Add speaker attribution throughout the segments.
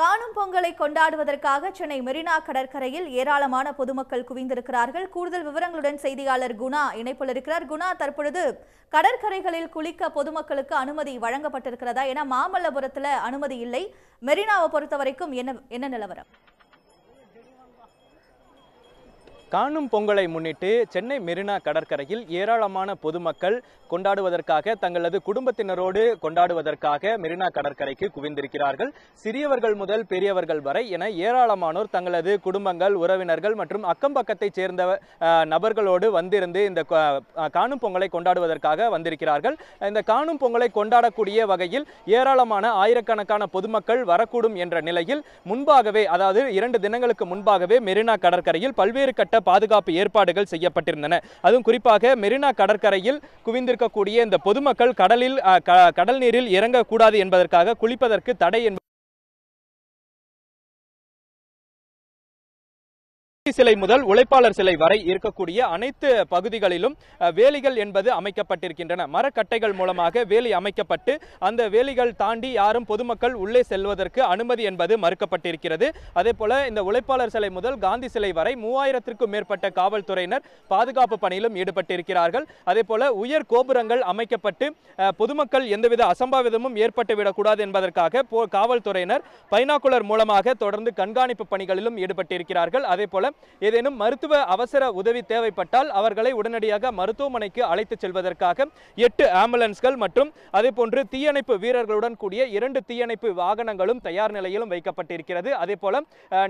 Speaker 1: காணும் பொங்கலை கொண்டாடுவதற்காக சென்னை மெரினா கடற்கரையில் ஏராளமான பொதுமக்கள் குவிந்திருக்கிறார்கள் கூடுதல் விவரங்களுடன் செய்தியாளர் குணா இணைப்பில் இருக்கிறார் குணா தற்பொழுது கடற்கரைகளில் குளிக்க பொதுமக்களுக்கு அனுமதி வழங்கப்பட்டிருக்கிறதா என மாமல்லபுரத்தில் அனுமதி இல்லை மெரினாவை பொறுத்தவரைக்கும் என்ன என்ன நிலவரம்
Speaker 2: காணும் பொங்கலை முன்னிட்டு சென்னை மெரினா கடற்கரையில் ஏராளமான பொதுமக்கள் கொண்டாடுவதற்காக தங்களது குடும்பத்தினரோடு கொண்டாடுவதற்காக மெரினா கடற்கரைக்கு குவிந்திருக்கிறார்கள் சிறியவர்கள் முதல் பெரியவர்கள் வரை என ஏராளமானோர் தங்களது குடும்பங்கள் உறவினர்கள் மற்றும் அக்கம்பக்கத்தைச் சேர்ந்த நபர்களோடு வந்திருந்து இந்த காணும் பொங்கலை கொண்டாடுவதற்காக வந்திருக்கிறார்கள் இந்த காணும் பொங்கலை கொண்டாடக்கூடிய வகையில் ஏராளமான ஆயிரக்கணக்கான பொதுமக்கள் வரக்கூடும் என்ற நிலையில் முன்பாகவே அதாவது இரண்டு தினங்களுக்கு முன்பாகவே மெரினா கடற்கரையில் பல்வேறு கட்ட பலத்த பாதுகாப்பு ஏற்பாடுகள் செய்யப்பட்டிருந்தன அதுவும் குறிப்பாக மெரினா கடற்கரையில் குவிந்திருக்கக்கூடிய இந்த பொதுமக்கள் கடலில் கடல் நீரில் இறங்கக்கூடாது என்பதற்காக குளிப்பதற்கு தடை என்பது சிலை முதல் உழைப்பாளர் சிலை வரை இருக்கக்கூடிய அனைத்து பகுதிகளிலும் வேலிகள் என்பது அமைக்கப்பட்டிருக்கின்றன மரக்கட்டைகள் மூலமாக வேலி அமைக்கப்பட்டு அந்த வேலிகள் தாண்டி யாரும் பொதுமக்கள் உள்ளே செல்வதற்கு அனுமதி என்பது மறுக்கப்பட்டிருக்கிறது அதே போல இந்த உழைப்பாளர் சிலை முதல் காந்தி சிலை வரை மூவாயிரத்திற்கும் மேற்பட்ட காவல்துறையினர் பாதுகாப்பு பணியிலும் ஈடுபட்டிருக்கிறார்கள் அதே போல உயர் கோபுரங்கள் அமைக்கப்பட்டு பொதுமக்கள் எந்தவித அசம்பாவிதமும் ஏற்பட்டுவிடக்கூடாது என்பதற்காக காவல்துறையினர் பைனாக்குலர் மூலமாக தொடர்ந்து கண்காணிப்பு பணிகளிலும் ஈடுபட்டிருக்கிறார்கள் அதே போல ஏதேனும் மருத்துவ அவசர உதவி தேவைப்பட்டால் அவர்களை உடனடியாக மருத்துவமனைக்கு அழைத்து செல்வதற்காக எட்டு ஆம்புலன்ஸ்கள் மற்றும் அதேபோன்று தீயணைப்பு வீரர்களுடன் கூடிய இரண்டு தீயணைப்பு வாகனங்களும் தயார் நிலையிலும் வைக்கப்பட்டிருக்கிறது அதே போல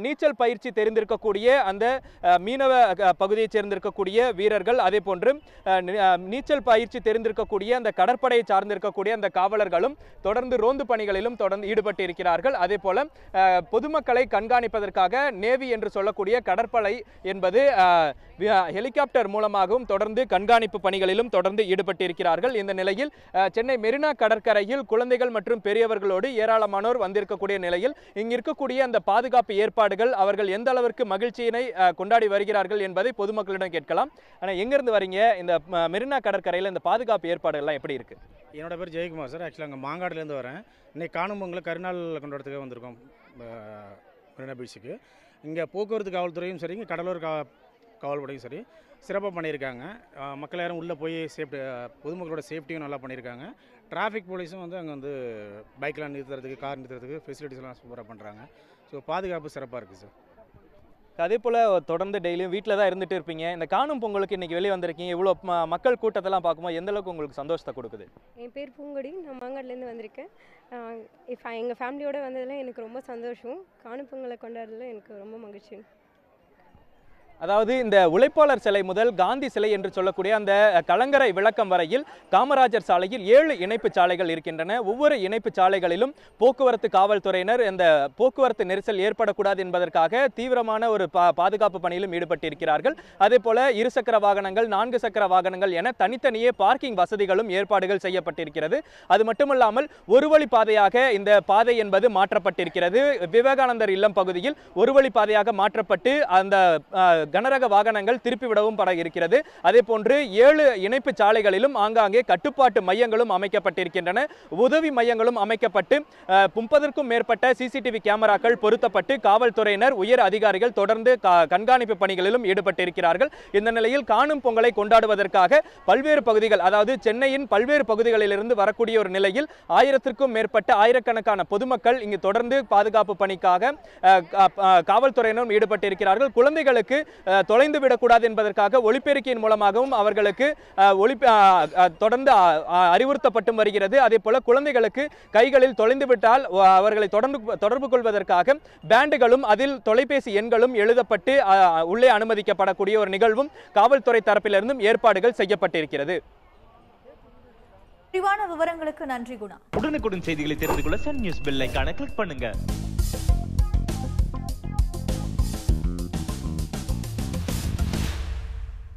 Speaker 2: நீச்சல் பயிற்சி தெரிந்திருக்கக்கூடிய அந்த மீனவ பகுதியைச் சேர்ந்திருக்கக்கூடிய வீரர்கள் அதே போன்று நீச்சல் பயிற்சி தெரிந்திருக்கக்கூடிய அந்த கடற்படையை சார்ந்திருக்கக்கூடிய அந்த காவலர்களும் தொடர்ந்து ரோந்து பணிகளிலும் தொடர்ந்து ஈடுபட்டிருக்கிறார்கள் அதே போல பொதுமக்களை கண்காணிப்பதற்காக நேவி என்று சொல்லக்கூடிய கடற்படை தற்கொலை என்பது ஹெலிகாப்டர் மூலமாகவும் தொடர்ந்து கண்காணிப்பு பணிகளிலும் தொடர்ந்து ஈடுபட்டிருக்கிறார்கள் இந்த நிலையில் சென்னை மெரினா கடற்கரையில் குழந்தைகள் மற்றும் பெரியவர்களோடு ஏராளமானோர் வந்திருக்கக்கூடிய நிலையில் இங்கு இருக்கக்கூடிய அந்த பாதுகாப்பு ஏற்பாடுகள் அவர்கள் எந்த அளவிற்கு மகிழ்ச்சியினை கொண்டாடி வருகிறார்கள் என்பதை பொதுமக்களிடம் கேட்கலாம் ஆனால் எங்கிருந்து வரீங்க இந்த மெரினா கடற்கரையில் இந்த பாதுகாப்பு ஏற்பாடுகள்லாம் எப்படி இருக்கு என்னோட பேர் ஜெயக்குமார் சார் ஆக்சுவலாக அங்கே மாங்காடுலேருந்து வரேன் இன்னைக்கு காணும்பொங்கலை கருநாள் கொண்டாடத்துக்காக வந்திருக்கோம் மெரினா பீச்சுக்கு இங்கே போக்குவரத்து காவல்துறையும் சரிங்க கடலூர் கா காவல்படையும் சரி சிறப்பாக பண்ணியிருக்காங்க மக்கள் யாரும் உள்ளே போய் சேஃப்டி பொதுமக்களோட சேஃப்டியும் நல்லா பண்ணியிருக்காங்க டிராஃபிக் போலீஸும் வந்து அங்கே வந்து பைக்கெலாம் நிறுத்துறதுக்கு கார் நிறுத்துறதுக்கு ஃபெசிலிட்டிஸ்லாம் சூப்பராக பண்ணுறாங்க ஸோ பாதுகாப்பு சிறப்பாக இருக்குது சார் அதே போல் தொடர்ந்து டெய்லியும் வீட்டில் தான் இருந்துட்டு இருப்பீங்க இந்த காணும் பொங்கலுக்கு இன்றைக்கி வெளியே வந்திருக்கீங்க இவ்வளோ மக்கள் கூட்டத்தெல்லாம் பார்க்கும்போது எந்தளவுக்கு உங்களுக்கு சந்தோஷத்தை கொடுக்குது என் பேர் பூங்கொடி நான் மாங்காட்லேருந்து வந்திருக்கேன் எங்கள் ஃபேமிலியோடு வந்ததில் எனக்கு ரொம்ப சந்தோஷம் காணும் பொங்கலை கொண்டாடுறதுல எனக்கு ரொம்ப மகிழ்ச்சி அதாவது இந்த உழைப்பாளர் சிலை முதல் காந்தி சிலை என்று சொல்லக்கூடிய அந்த கலங்கரை விளக்கம் வரையில் காமராஜர் சாலையில் ஏழு இணைப்பு சாலைகள் இருக்கின்றன ஒவ்வொரு இணைப்பு சாலைகளிலும் போக்குவரத்து காவல்துறையினர் இந்த போக்குவரத்து நெரிசல் ஏற்படக்கூடாது என்பதற்காக தீவிரமான ஒரு பாதுகாப்பு பணியிலும் ஈடுபட்டிருக்கிறார்கள் அதே போல இருசக்கர வாகனங்கள் நான்கு சக்கர வாகனங்கள் என தனித்தனியே பார்க்கிங் வசதிகளும் ஏற்பாடுகள் செய்யப்பட்டிருக்கிறது அது மட்டுமல்லாமல் ஒரு வழி பாதையாக இந்த பாதை என்பது மாற்றப்பட்டிருக்கிறது விவேகானந்தர் இல்லம் பகுதியில் ஒரு வழி பாதையாக மாற்றப்பட்டு அந்த கனரக வாகனங்கள் திருப்பிவிடவும் பட இருக்கிறது அதே போன்று ஏழு இணைப்பு சாலைகளிலும் ஆங்காங்கே கட்டுப்பாட்டு மையங்களும் அமைக்கப்பட்டிருக்கின்றன உதவி மையங்களும் அமைக்கப்பட்டு முப்பதற்கும் மேற்பட்ட சிசிடிவி கேமராக்கள் பொருத்தப்பட்டு காவல்துறையினர் உயர் அதிகாரிகள் தொடர்ந்து கண்காணிப்பு பணிகளிலும் ஈடுபட்டிருக்கிறார்கள் இந்த நிலையில் காணும் பொங்கலை கொண்டாடுவதற்காக பல்வேறு பகுதிகள் அதாவது சென்னையின் பல்வேறு பகுதிகளிலிருந்து வரக்கூடிய ஒரு நிலையில் ஆயிரத்திற்கும் மேற்பட்ட ஆயிரக்கணக்கான பொதுமக்கள் இங்கு தொடர்ந்து பாதுகாப்பு பணிக்காக காவல்துறையினரும் ஈடுபட்டிருக்கிறார்கள் குழந்தைகளுக்கு தொலைந்து விடக்கூடாது என்பதற்காக ஒளிப்பெருக்கியின் மூலமாகவும் அவர்களுக்கு ஒளி தொடர்ந்து அறிவுறுத்தப்பட்டும் வருகிறது அதே போல குழந்தைகளுக்கு கைகளில் தொலைந்து விட்டால் அவர்களை தொடர்பு தொடர்பு கொள்வதற்காக பேண்டுகளும் அதில் தொலைபேசி எண்களும் எழுதப்பட்டு உள்ளே அனுமதிக்கப்படக்கூடிய ஒரு நிகழ்வும் காவல்துறை தரப்பிலிருந்தும் ஏற்பாடுகள் செய்யப்பட்டிருக்கிறது
Speaker 1: விரிவான விவரங்களுக்கு நன்றி குணா
Speaker 2: உடனுக்குடன் செய்திகளை தெரிந்து கொள்ள Sun News bell icon click பண்ணுங்க